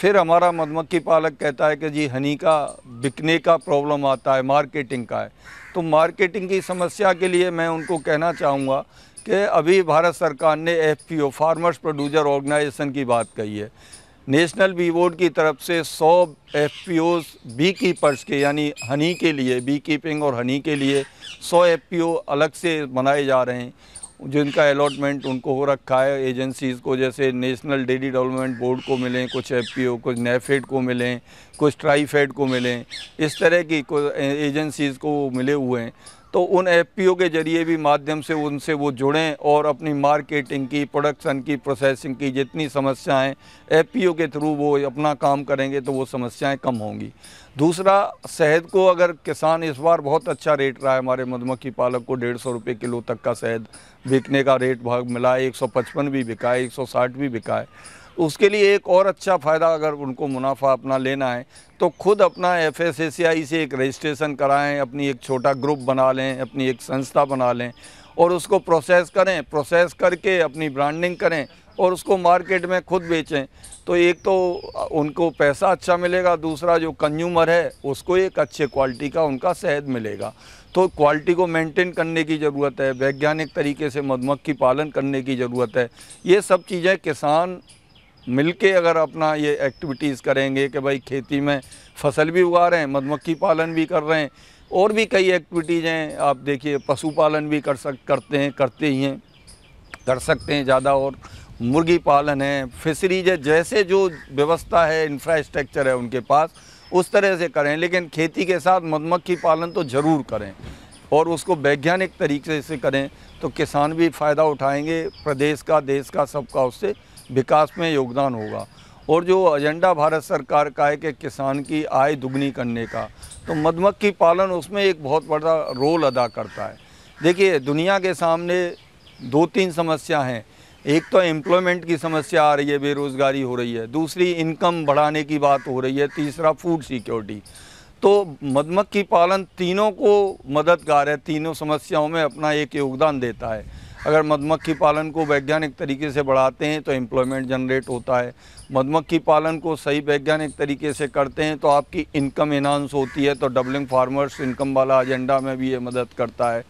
फिर हमारा मधुमक्खी पालक कहता है कि जी हनी का बिकने का प्रॉब्लम आता है मार्केटिंग का है तो मार्केटिंग की समस्या के लिए मैं उनको कहना चाहूँगा कि अभी भारत सरकार ने एफपीओ फार्मर्स प्रोड्यूसर ऑर्गेनाइजेशन की बात कही है नेशनल बी बोर्ड की तरफ से 100 F P Os beekeepers के यानी हनी के लिए बी कीपिंग और हनी के लिए 100 एफ पी ओ अलग से बनाए जा रहे हैं जिनका अलॉटमेंट उनको हो रखा है एजेंसीज़ को जैसे नेशनल डेली डेवलपमेंट बोर्ड को मिलें कुछ एफपीओ कुछ नेफेड को मिलें कुछ ट्राईफेड को मिलें इस तरह की एजेंसीज़ को मिले हुए हैं तो उन एफ के ज़रिए भी माध्यम से उनसे वो जुड़ें और अपनी मार्केटिंग की प्रोडक्शन की प्रोसेसिंग की जितनी समस्याएं एफ के थ्रू वो अपना काम करेंगे तो वो समस्याएं कम होंगी दूसरा शहद को अगर किसान इस बार बहुत अच्छा रेट रहा है हमारे मधुमक्खी पालक को डेढ़ सौ रुपये किलो तक का शहद बिकने का रेट भाग मिला एक सौ पचपन भी बिका है एक सौ साठ भी बिका है उसके लिए एक और अच्छा फ़ायदा अगर उनको मुनाफा अपना लेना है तो खुद अपना एफ से एक रजिस्ट्रेशन कराएं अपनी एक छोटा ग्रुप बना लें अपनी एक संस्था बना लें और उसको प्रोसेस करें प्रोसेस करके अपनी ब्रांडिंग करें और उसको मार्केट में खुद बेचें तो एक तो उनको पैसा अच्छा मिलेगा दूसरा जो कंज्यूमर है उसको एक अच्छे क्वालिटी का उनका शहद मिलेगा तो क्वालिटी को मेंटेन करने की ज़रूरत है वैज्ञानिक तरीके से मधुमक्खी पालन करने की ज़रूरत है ये सब चीज़ें किसान मिलके अगर अपना ये एक्टिविटीज़ करेंगे कि भाई खेती में फसल भी उगा रहे हैं मधुमक्खी पालन भी कर रहे हैं और भी कई एक्टिविटीज़ हैं आप देखिए पशुपालन भी कर सक करते हैं करते ही हैं कर सकते हैं ज़्यादा और मुर्गी पालन है फिशरीज है जैसे जो व्यवस्था है इंफ्रास्ट्रक्चर है उनके पास उस तरह से करें लेकिन खेती के साथ मधुमक्खी पालन तो ज़रूर करें और उसको वैज्ञानिक तरीके से करें तो किसान भी फ़ायदा उठाएंगे प्रदेश का देश का सबका उससे विकास में योगदान होगा और जो एजेंडा भारत सरकार का है कि किसान की आय दुगनी करने का तो मधुमक्खी पालन उसमें एक बहुत बड़ा रोल अदा करता है देखिए दुनिया के सामने दो तीन समस्या हैं एक तो एम्प्लॉयमेंट की समस्या आ रही है बेरोज़गारी हो रही है दूसरी इनकम बढ़ाने की बात हो रही है तीसरा फूड सिक्योरिटी तो मधुमक्खी पालन तीनों को मददगार है तीनों समस्याओं में अपना एक योगदान देता है अगर मधुमक्खी पालन को वैज्ञानिक तरीके से बढ़ाते हैं तो एम्प्लॉयमेंट जनरेट होता है मधुमक्खी पालन को सही वैज्ञानिक तरीके से करते हैं तो आपकी इनकम इन्हांस होती है तो डबलिंग फार्मर्स इनकम वाला एजेंडा में भी ये मदद करता है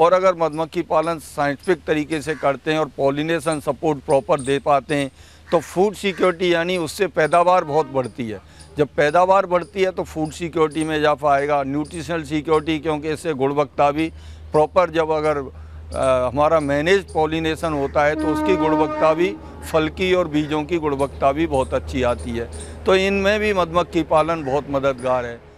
और अगर मधुमक्खी पालन साइंटिफिक तरीके से करते हैं और पॉलिनेशन सपोर्ट प्रॉपर दे पाते हैं तो फूड सिक्योरिटी यानी उससे पैदावार बहुत बढ़ती है जब पैदावार बढ़ती है तो फूड सिक्योरिटी में इजाफा आएगा न्यूट्रिशनल सिक्योरिटी क्योंकि इससे गुणवत्ता भी प्रॉपर जब अगर हमारा मैनेज पॉलिनेशन होता है तो उसकी हाँ। गुणवत्ता भी फल की और बीजों की गुणवत्ता भी बहुत अच्छी आती है तो इनमें भी मधुमक्खी पालन बहुत मददगार है